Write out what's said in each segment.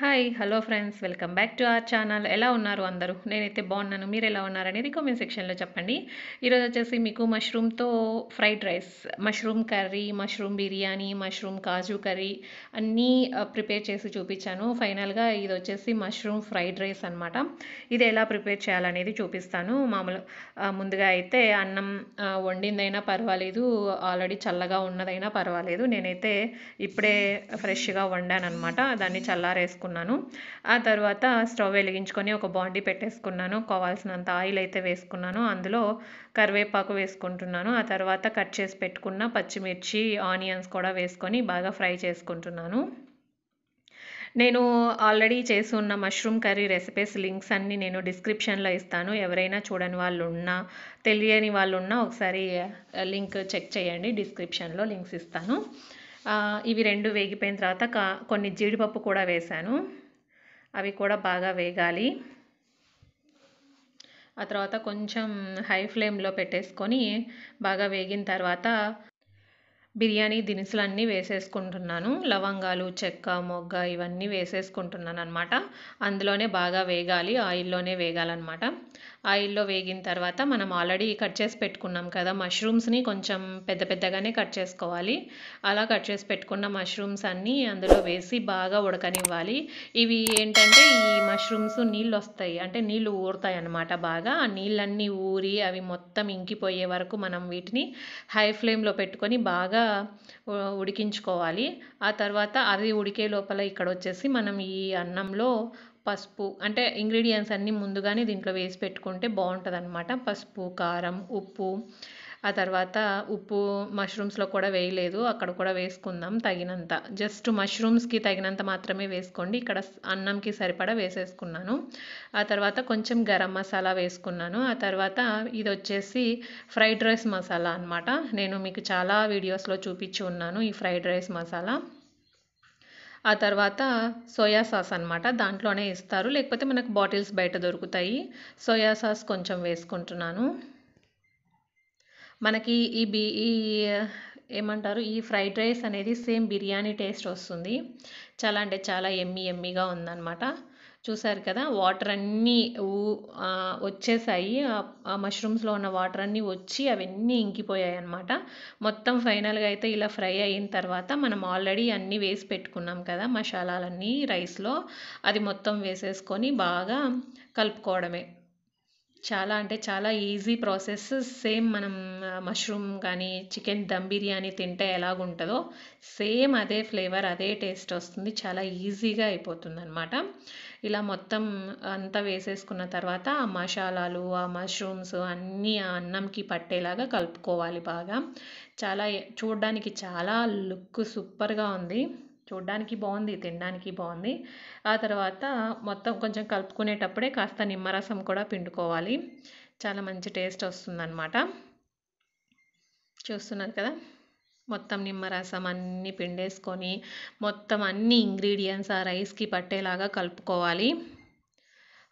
hi hello friends welcome back to our channel ఎలా ఉన్నారు అందరూ నేనైతే బాగున్నాను మీరు ఎలా ఉన్నారు అనేది కామెంట్ సెక్షన్లో చెప్పండి ఈరోజు వచ్చేసి మీకు మష్రూమ్తో fried rice mushroom curry mushroom biryani mushroom కాజు కర్రీ అన్నీ ప్రిపేర్ uh, చేసి చూపించాను ఫైనల్గా ఇది వచ్చేసి మష్రూమ్ ఫ్రైడ్ రైస్ అనమాట ఇది ఎలా ప్రిపేర్ చేయాలనేది చూపిస్తాను మామూలు uh, ముందుగా అయితే అన్నం uh, వండిందైనా పర్వాలేదు ఆల్రెడీ చల్లగా ఉన్నదైనా పర్వాలేదు నేనైతే ఇప్పుడే ఫ్రెష్గా వండాను అనమాట దాన్ని చల్లారేసుకు వేసుకున్నాను ఆ తర్వాత స్టవ్ వెలిగించుకొని ఒక బాండీ పెట్టేసుకున్నాను కావాల్సినంత ఆయిల్ అయితే వేసుకున్నాను అందులో కరివేపాకు వేసుకుంటున్నాను ఆ తర్వాత కట్ చేసి పెట్టుకున్న పచ్చిమిర్చి ఆనియన్స్ కూడా వేసుకొని బాగా ఫ్రై చేసుకుంటున్నాను నేను ఆల్రెడీ చేసి ఉన్న మష్రూమ్ కర్రీ రెసిపీస్ లింక్స్ అన్నీ నేను డిస్క్రిప్షన్లో ఇస్తాను ఎవరైనా చూడని వాళ్ళు ఉన్నా తెలియని వాళ్ళు ఉన్నా ఒకసారి లింక్ చెక్ చేయండి డిస్క్రిప్షన్లో లింక్స్ ఇస్తాను ఇవి రెండు వేగిపోయిన తర్వాత కొన్ని జీడిపప్పు కూడా వేశాను అవి కూడా బాగా వేగాలి ఆ తర్వాత కొంచెం హై ఫ్లేమ్లో పెట్టేసుకొని బాగా వేగిన తర్వాత బిర్యానీ దినుసులు అన్నీ వేసేసుకుంటున్నాను లవంగాలు చెక్క మొగ్గ ఇవన్నీ వేసేసుకుంటున్నాను అనమాట అందులోనే బాగా వేగాలి ఆయిల్లోనే వేగాలన్నమాట ఆయిల్లో వేగిన తర్వాత మనం ఆల్రెడీ కట్ చేసి పెట్టుకున్నాం కదా మష్రూమ్స్ని కొంచెం పెద్ద పెద్దగానే కట్ చేసుకోవాలి అలా కట్ చేసి పెట్టుకున్న మష్రూమ్స్ అన్నీ అందులో వేసి బాగా ఉడకనివ్వాలి ఇవి ఏంటంటే ఈ మష్రూమ్స్ నీళ్ళు వస్తాయి అంటే నీళ్ళు ఊరుతాయి అన్నమాట బాగా ఆ నీళ్ళన్నీ ఊరి అవి మొత్తం ఇంకిపోయే వరకు మనం వీటిని హై ఫ్లేమ్లో పెట్టుకొని బాగా బాగా ఉడికించుకోవాలి ఆ తర్వాత అది ఉడికే లోపల ఇక్కడ వచ్చేసి మనం ఈ అన్నంలో పసుపు అంటే ఇంగ్రీడియంట్స్ అన్నీ ముందుగానే దీంట్లో వేసి పెట్టుకుంటే బాగుంటుంది అనమాట పసుపు కారం ఉప్పు ఆ తర్వాత ఉప్పు మష్రూమ్స్లో కూడా వేయలేదు అక్కడ కూడా వేసుకుందాం తగినంత జస్ట్ మష్రూమ్స్కి తగినంత మాత్రమే వేసుకోండి ఇక్కడ అన్నంకి సరిపడా వేసేసుకున్నాను ఆ తర్వాత కొంచెం గరం మసాలా వేసుకున్నాను ఆ తర్వాత ఇది వచ్చేసి ఫ్రైడ్ రైస్ మసాలా అనమాట నేను మీకు చాలా వీడియోస్లో చూపించి ఉన్నాను ఈ ఫ్రైడ్ రైస్ మసాలా ఆ తర్వాత సోయా సాస్ అనమాట దాంట్లోనే ఇస్తారు లేకపోతే మనకు బాటిల్స్ బయట దొరుకుతాయి సోయా సాస్ కొంచెం వేసుకుంటున్నాను మనకి ఈ బి ఈ ఏమంటారు ఈ ఫ్రైడ్ రైస్ అనేది సేమ్ బిర్యానీ టేస్ట్ వస్తుంది చాలా అంటే చాలా ఎమ్మి ఎమ్మిగా ఉందన్నమాట చూసారు కదా వాటర్ అన్నీ వచ్చేసాయి ఆ మష్రూమ్స్లో ఉన్న వాటర్ అన్నీ వచ్చి అవన్నీ ఇంకిపోయాయి అనమాట మొత్తం ఫైనల్గా అయితే ఇలా ఫ్రై అయిన తర్వాత మనం ఆల్రెడీ అన్నీ వేసి పెట్టుకున్నాం కదా మసాలాలన్నీ రైస్లో అది మొత్తం వేసేసుకొని బాగా కలుపుకోవడమే చాలా అంటే చాలా ఈజీ ప్రాసెస్ సేమ్ మనం మష్రూమ్ కానీ చికెన్ దమ్ బిర్యానీ తింటే ఎలాగుంటుందో సేమ్ అదే ఫ్లేవర్ అదే టేస్ట్ వస్తుంది చాలా ఈజీగా అయిపోతుంది అనమాట ఇలా మొత్తం అంతా వేసేసుకున్న తర్వాత ఆ మసాలాలు ఆ మష్రూమ్స్ అన్నీ ఆ అన్నంకి పట్టేలాగా కలుపుకోవాలి బాగా చాలా చూడడానికి చాలా లుక్ సూపర్గా ఉంది చూడ్డానికి బాగుంది తినడానికి బాగుంది ఆ తర్వాత మొత్తం కొంచెం కలుపుకునేటప్పుడే కాస్త నిమ్మరసం కూడా పిండుకోవాలి చాలా మంచి టేస్ట్ వస్తుందన్నమాట చూస్తున్నారు కదా మొత్తం నిమ్మరసం అన్నీ పిండేసుకొని మొత్తం అన్ని ఇంగ్రీడియంట్స్ ఆ రైస్కి పట్టేలాగా కలుపుకోవాలి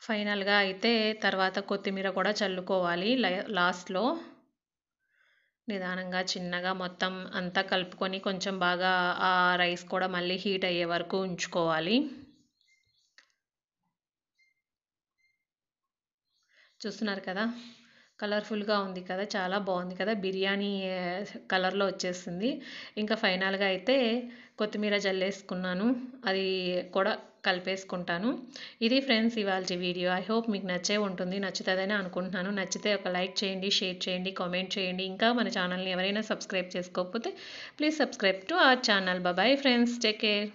ఫైనల్గా అయితే తర్వాత కొత్తిమీర కూడా చల్లుకోవాలి లాస్ట్లో నిదానంగా చిన్నగా మొత్తం అంతా కలుపుకొని కొంచెం బాగా ఆ రైస్ కూడా మళ్ళీ హీట్ అయ్యే వరకు ఉంచుకోవాలి చూస్తున్నారు కదా కలర్ఫుల్గా ఉంది కదా చాలా బాగుంది కదా బిర్యానీ కలర్లో వచ్చేసింది ఇంకా ఫైనల్గా అయితే కొత్తిమీర జల్లేసుకున్నాను అది కూడా కలిపేసుకుంటాను ఇది ఫ్రెండ్స్ ఇవాళ వీడియో ఐ హోప్ మీకు నచ్చే ఉంటుంది నచ్చుతుందని అనుకుంటున్నాను నచ్చితే ఒక లైక్ చేయండి షేర్ చేయండి కామెంట్ చేయండి ఇంకా మన ఛానల్ని ఎవరైనా సబ్స్క్రైబ్ చేసుకోకపోతే please subscribe to our channel bye friends take care